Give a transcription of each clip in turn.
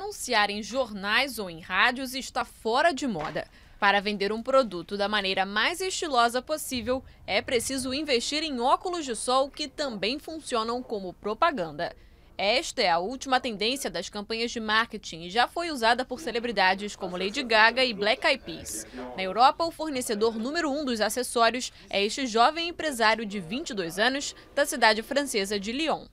anunciar em jornais ou em rádios está fora de moda. Para vender um produto da maneira mais estilosa possível, é preciso investir em óculos de sol que também funcionam como propaganda. Esta é a última tendência das campanhas de marketing e já foi usada por celebridades como Lady Gaga e Black Eyed Peas. Na Europa, o fornecedor número um dos acessórios é este jovem empresário de 22 anos da cidade francesa de Lyon.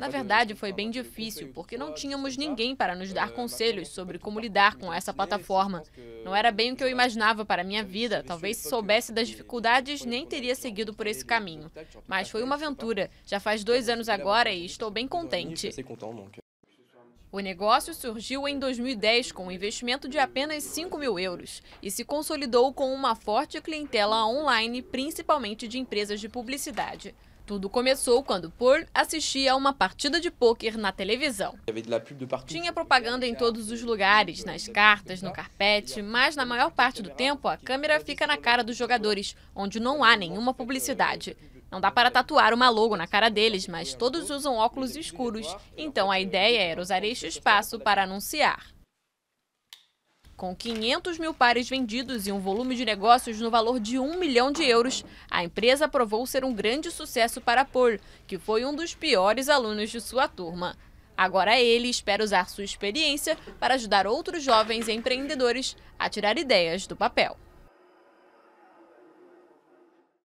Na verdade, foi bem difícil, porque não tínhamos ninguém para nos dar conselhos sobre como lidar com essa plataforma. Não era bem o que eu imaginava para a minha vida. Talvez se soubesse das dificuldades, nem teria seguido por esse caminho. Mas foi uma aventura. Já faz dois anos agora e estou bem contente. O negócio surgiu em 2010 com um investimento de apenas 5 mil euros e se consolidou com uma forte clientela online, principalmente de empresas de publicidade. Tudo começou quando Paul assistia a uma partida de pôquer na televisão. Tinha propaganda em todos os lugares, nas cartas, no carpete, mas na maior parte do tempo a câmera fica na cara dos jogadores, onde não há nenhuma publicidade. Não dá para tatuar uma logo na cara deles, mas todos usam óculos escuros, então a ideia era usar este espaço para anunciar. Com 500 mil pares vendidos e um volume de negócios no valor de 1 milhão de euros, a empresa provou ser um grande sucesso para Paul, que foi um dos piores alunos de sua turma. Agora ele espera usar sua experiência para ajudar outros jovens empreendedores a tirar ideias do papel.